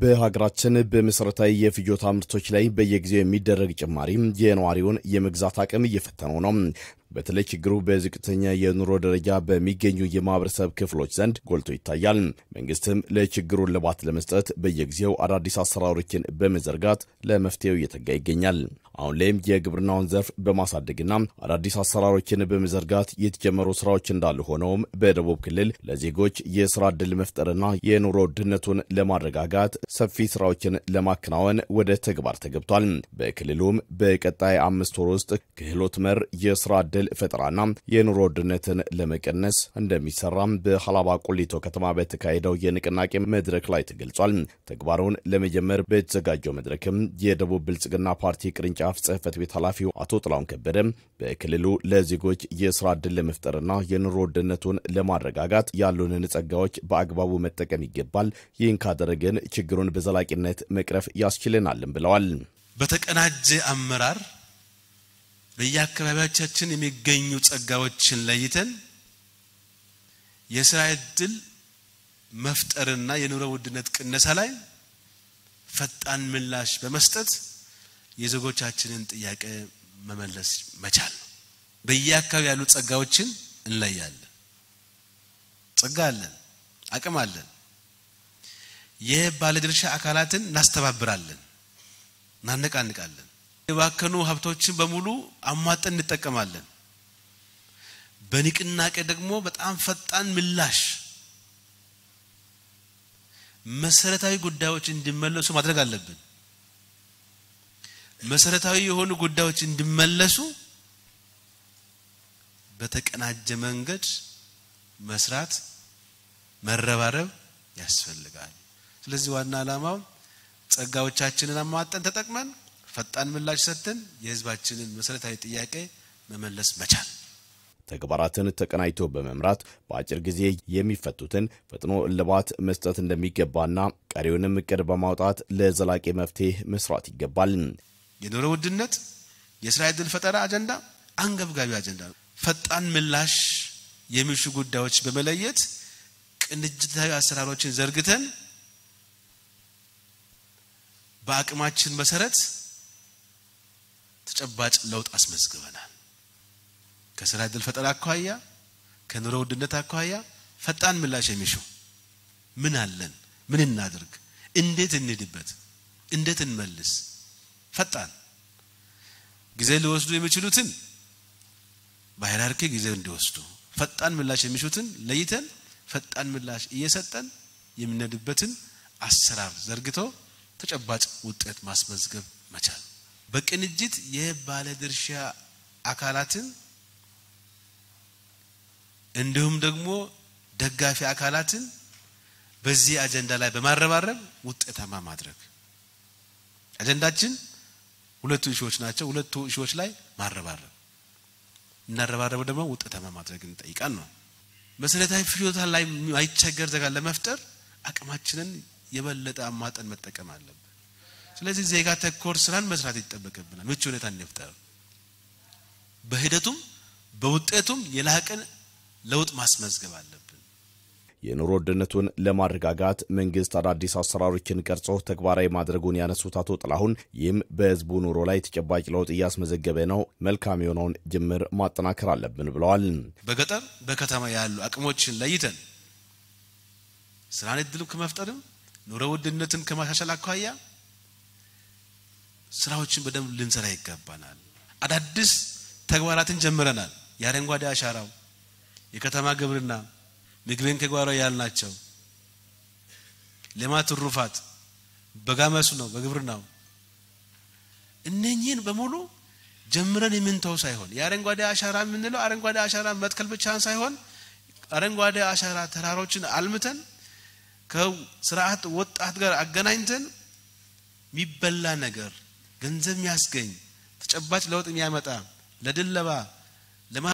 በሀገራችን በመሰረታዊ የፍጆታ ምርቶች ላይ በየጊዜው የሚደረግ ጭማሪ የነዋሪውን የመግዛት አቅም እየፈተነው ነው። በተለይ ችግሩ በዝቅተኛ የኑሮ ደረጃ በሚገኙ የማህበረሰብ ክፍሎች ዘንድ ጎልቶ ይታያል። መንግስትም ለችግሩን ልባት ለመስጠት በየጊዜው አዳዲስ አሰራሮችን በመዘርጋት ለመፍትሄው እየተጋ ይገኛል። አሁን ላይም የግብርናውን ዘርፍ በማሳደግና አዳዲስ አሰራሮችን በመዘርጋት የተጀመሩ ስራዎች እንዳሉ ሆነውም በደቡብ ክልል ለዜጎች የስራ ዕድል መፍጠርና የኑሮ ውድነቱን ለማረጋጋት ሰፊ ስራዎችን ለማከናወን ወደ ተግባር ተገብቷል። በክልሉም በቀጣይ አምስት ወር ውስጥ ክህሎት መር የስራ ዕድል የክልል ፈጠራና የኑሮ ውድነትን ለመቀነስ እንደሚሰራ በሀላባ ቆሊቶ ከተማ በተካሄደው የንቅናቄ መድረክ ላይ ተገልጿል። ተግባሩን ለመጀመር በተዘጋጀው መድረክም የደቡብ ብልጽግና ፓርቲ ቅርንጫፍ ጽህፈት ቤት ኃላፊው አቶ ጥላውን ከበደ በክልሉ ለዜጎች የስራ እድል ለመፍጠርና የኑሮ ውድነቱን ለማረጋጋት ያሉንን ጸጋዎች በአግባቡ መጠቀም ይገባል። ይህን ካደረግን ችግሩን በዘላቂነት መቅረፍ ያስችለናልም ብለዋል። በተቀናጀ አመራር በየአካባቢያቻችን የሚገኙ ጸጋዎችን ለይተን የስራ እድል መፍጠርና የኑሮ ውድነት ቅነሳ ላይ ፈጣን ምላሽ በመስጠት የዜጎቻችንን ጥያቄ መመለስ መቻል ነው። በየአካባቢ ያሉ ጸጋዎችን እንለያለን። ጸጋ አለን፣ አቅም አለን። የባለድርሻ አካላትን እናስተባብራለን፣ እናነቃንቃለን። የባከኑ ሀብቶችን በሙሉ አሟጠን እንጠቀማለን። በንቅናቄ ደግሞ በጣም ፈጣን ምላሽ መሰረታዊ ጉዳዮች እንዲመለሱ ማድረግ አለብን። መሰረታዊ የሆኑ ጉዳዮች እንዲመለሱ በተቀናጀ መንገድ መስራት መረባረብ ያስፈልጋል። ስለዚህ ዋና ዓላማው ጸጋዎቻችንን አሟጠን ተጠቅመን ፈጣን ምላሽ ሰጥተን የህዝባችንን መሰረታዊ ጥያቄ መመለስ መቻል ተግባራትን ተቀናጅቶ በመምራት በአጭር ጊዜ የሚፈቱትን ፈጥኖ እልባት መስጠት እንደሚገባና ቀሪውንም እቅድ በማውጣት ለዘላቂ መፍትሄ መስራት ይገባል። የኑሮ ውድነት፣ የስራ ዕድል ፈጠራ አጀንዳ አንገብጋቢ አጀንዳ ነው። ፈጣን ምላሽ የሚሹ ጉዳዮች በመለየት ቅንጅታዊ አሰራሮችን ዘርግተን በአቅማችን መሰረት ተጨባጭ ለውጥ አስመዝግበናል። ከስራ እድል ፈጠራ አኳያ፣ ከኑሮ ውድነት አኳያ ፈጣን ምላሽ የሚሹ ምን አለን? ምን እናድርግ? እንዴት እንሄድበት? እንዴት እንመልስ? ፈጣን ጊዜ ሊወስዱ የሚችሉትን በሃይራርኪ ጊዜ እንዲወስዱ ፈጣን ምላሽ የሚሹትን ለይተን ፈጣን ምላሽ እየሰጠን የምንሄድበትን አሰራር ዘርግቶ ተጨባጭ ውጤት ማስመዝገብ መቻል በቅንጅት የባለድርሻ አካላትን እንዲሁም ደግሞ ደጋፊ አካላትን በዚህ አጀንዳ ላይ በማረባረብ ውጤታማ ማድረግ አጀንዳችን ሁለቱ እሾዎች ናቸው። ሁለቱ እሾዎች ላይ ማረባረብ እናረባረበው ደግሞ ውጤታማ ማድረግ እንጠይቃል ነው። መሰረታዊ ፍጆታ ላይ ማይቸገር ዜጋ ለመፍጠር አቅማችንን የበለጠ አማጠን መጠቀም አለብን። ስለዚህ ዜጋ ተኮር ስራን መስራት ይጠበቅብናል። ምቹ ሁኔታ እንፍጠር። በሂደቱም በውጤቱም የላቀን ለውጥ ማስመዝገብ አለብን። የኑሮ ውድነቱን ለማረጋጋት መንግስት አዳዲስ አሰራሮችን ቀርጾ ተግባራዊ ማድረጉን ያነሱት አቶ ጥላሁን ይህም በህዝቡ ኑሮ ላይ ተጨባጭ ለውጥ እያስመዘገበ ነው፣ መልካም የሆነውን ጅምር ማጠናከር አለብን ብለዋል። በገጠር በከተማ ያሉ አቅሞችን ለይተን ስራን እድል ከመፍጠርም ኑሮ ውድነትን ከማሻሻል አኳያ ስራዎችን በደንብ ልንሰራ ይገባናል። አዳዲስ ተግባራትን ጀምረናል። የአረንጓዴ አሻራው፣ የከተማ ግብርና፣ ምግብን ከጓሮ ያልናቸው ልማት ሩፋት በጋ ነው በግብርናው እነኚህን በሙሉ ጀምረን የምንተው ሳይሆን የአረንጓዴ አሻራ የምንለው አረንጓዴ አሻራ መትከል ብቻን ሳይሆን አረንጓዴ አሻራ ተራሮችን አልምተን ከስርዓት ወጣት ጋር አገናኝተን የሚበላ ነገር ገንዘብ የሚያስገኝ ተጨባጭ ለውጥ የሚያመጣ ለድለባ